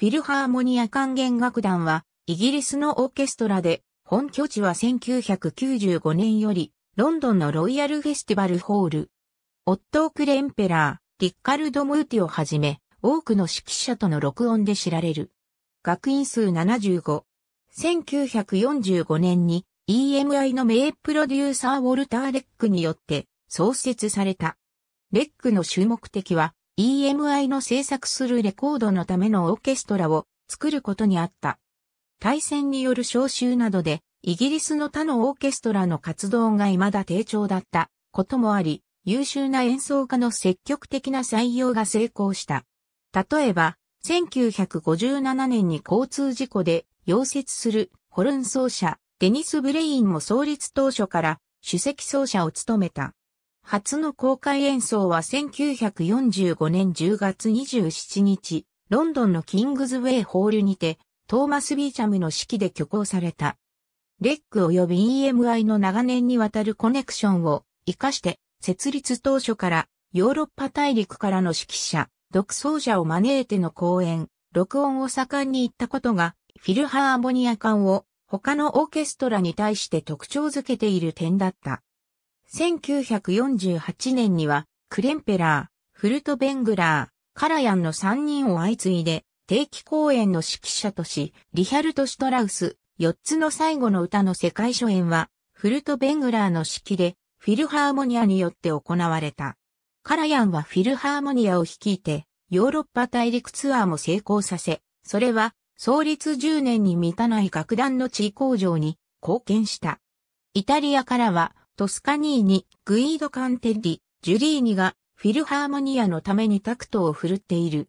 フィルハーモニア管弦楽団は、イギリスのオーケストラで、本拠地は1995年より、ロンドンのロイヤルフェスティバルホール。オットー・クレンペラー、リッカルド・ムーティをはじめ、多くの指揮者との録音で知られる。学院数75。1945年に EMI の名プロデューサーウォルター・レックによって創設された。レックの主目的は EMI の制作するレコードのためのオーケストラを作ることにあった。対戦による召集などで、イギリスの他のオーケストラの活動が未だ低調だったこともあり、優秀な演奏家の積極的な採用が成功した。例えば、1957年に交通事故で溶接するホルン奏者デニス・ブレインも創立当初から首席奏者を務めた。初の公開演奏は1945年10月27日、ロンドンのキングズウェイホールにて、トーマス・ビーチャムの指揮で挙行された。レック及び EMI の長年にわたるコネクションを活かして、設立当初からヨーロッパ大陸からの指揮者、独奏者を招いての公演、録音を盛んに行ったことが、フィルハーモニア館を他のオーケストラに対して特徴づけている点だった。1948年には、クレンペラー、フルトベングラー、カラヤンの3人を相次いで、定期公演の指揮者とし、リヒャルト・シュトラウス、4つの最後の歌の世界初演は、フルト・ベングラーの指揮で、フィルハーモニアによって行われた。カラヤンはフィルハーモニアを率いて、ヨーロッパ大陸ツアーも成功させ、それは、創立10年に満たない楽団の地位向上に貢献した。イタリアからは、トスカニーニ、グイード・カンテッリ、ジュリーニがフィルハーモニアのためにタクトを振るっている。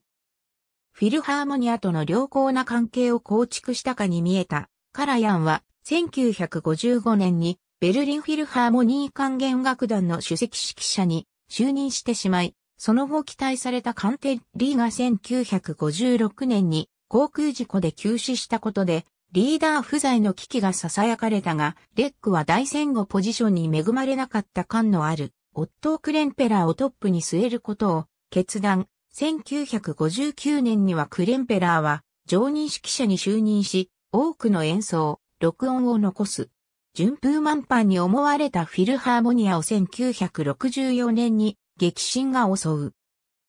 フィルハーモニアとの良好な関係を構築したかに見えた、カラヤンは1955年にベルリンフィルハーモニー管弦楽団の首席指揮者に就任してしまい、その後期待されたカンテッリが1956年に航空事故で急死したことでリーダー不在の危機が囁かれたが、レックは大戦後ポジションに恵まれなかった感のある、オットー・クレンペラーをトップに据えることを決断。1959年にはクレンペラーは常任指揮者に就任し、多くの演奏、録音を残す。順風満帆に思われたフィルハーモニアを1964年に激震が襲う。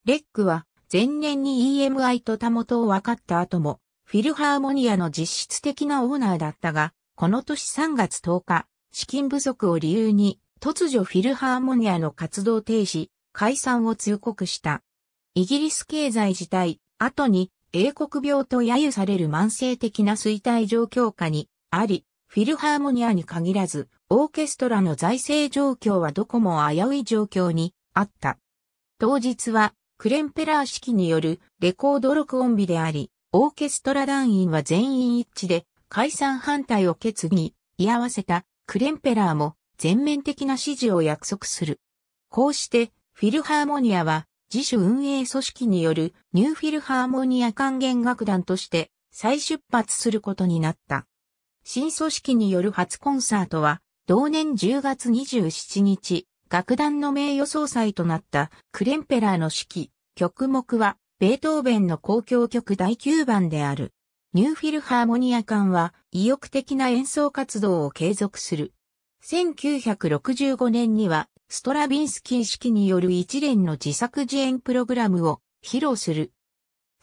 レックは前年に EMI とたもとを分かった後もフィルハーモニアの実質的なオーナーだったが、この年3月10日、資金不足を理由に、突如フィルハーモニアの活動停止、解散を通告した。イギリス経済自体、後に英国病と揶揄される慢性的な衰退状況下にあり、フィルハーモニアに限らず、オーケストラの財政状況はどこも危うい状況にあった。当日は、クレンペラー式によるレコード録音日であり、オーケストラ団員は全員一致で解散反対を決議、居合わせたクレンペラーも全面的な支持を約束する。こうしてフィルハーモニアは自主運営組織によるニューフィルハーモニア還元楽団として再出発することになった。新組織による初コンサートは同年10月27日、楽団の名誉総裁となったクレンペラーの指揮、曲目はベートーベンの公共曲第9番である。ニューフィルハーモニア館は意欲的な演奏活動を継続する。1965年にはストラビンスキー式による一連の自作自演プログラムを披露する。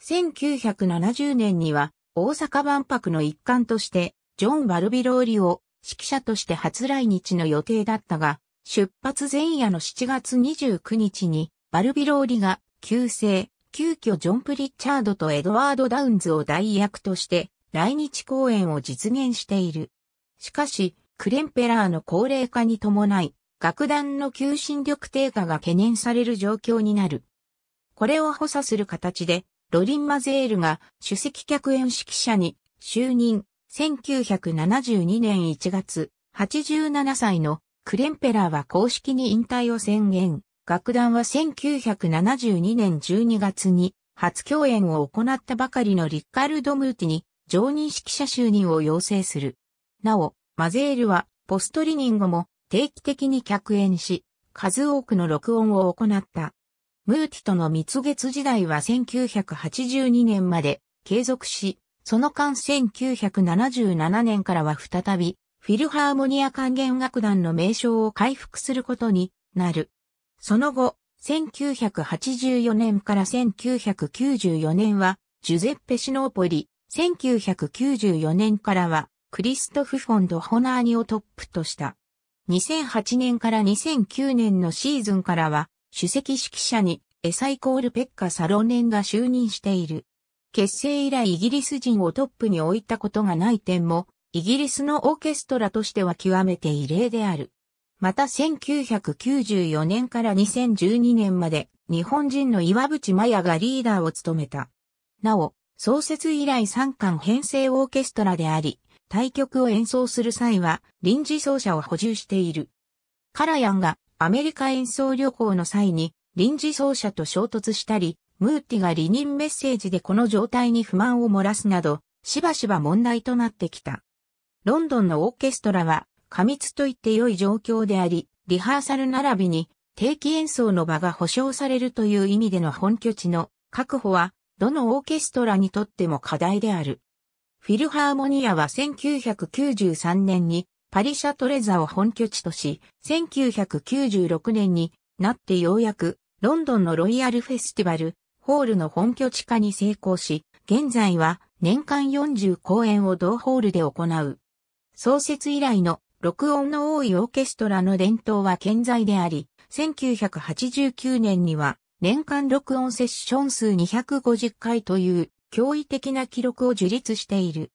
1970年には大阪万博の一環としてジョン・バルビローリを指揮者として初来日の予定だったが、出発前夜の7月29日にバルビローリが急性急遽ジョン・プリッチャードとエドワード・ダウンズを代役として来日公演を実現している。しかし、クレンペラーの高齢化に伴い、楽団の求心力低下が懸念される状況になる。これを補佐する形で、ロリン・マゼールが主席客演指揮者に就任、1972年1月、87歳のクレンペラーは公式に引退を宣言。楽団は1972年12月に初共演を行ったばかりのリッカルド・ムーティに常任指揮者就任を要請する。なお、マゼールはポストリニングも定期的に客演し、数多くの録音を行った。ムーティとの蜜月時代は1982年まで継続し、その間1977年からは再び、フィルハーモニア管弦楽団の名称を回復することになる。その後、1984年から1994年は、ジュゼッペ・シノーポリ、1994年からは、クリストフ・フォンド・ホナーニをトップとした。2008年から2009年のシーズンからは、主席指揮者にエサイコール・ペッカ・サロネンが就任している。結成以来イギリス人をトップに置いたことがない点も、イギリスのオーケストラとしては極めて異例である。また1994年から2012年まで日本人の岩渕真也がリーダーを務めた。なお、創設以来3巻編成オーケストラであり、対局を演奏する際は臨時奏者を補充している。カラヤンがアメリカ演奏旅行の際に臨時奏者と衝突したり、ムーティが離任メッセージでこの状態に不満を漏らすなど、しばしば問題となってきた。ロンドンのオーケストラは過密といって良い状況であり、リハーサル並びに定期演奏の場が保障されるという意味での本拠地の確保は、どのオーケストラにとっても課題である。フィルハーモニアは1993年にパリ・シャトレザを本拠地とし、1996年になってようやくロンドンのロイヤルフェスティバルホールの本拠地化に成功し、現在は年間40公演を同ホールで行う。創設以来の録音の多いオーケストラの伝統は健在であり、1989年には年間録音セッション数250回という驚異的な記録を樹立している。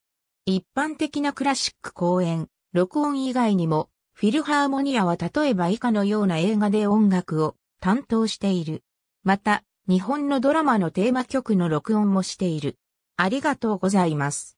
一般的なクラシック公演、録音以外にも、フィルハーモニアは例えば以下のような映画で音楽を担当している。また、日本のドラマのテーマ曲の録音もしている。ありがとうございます。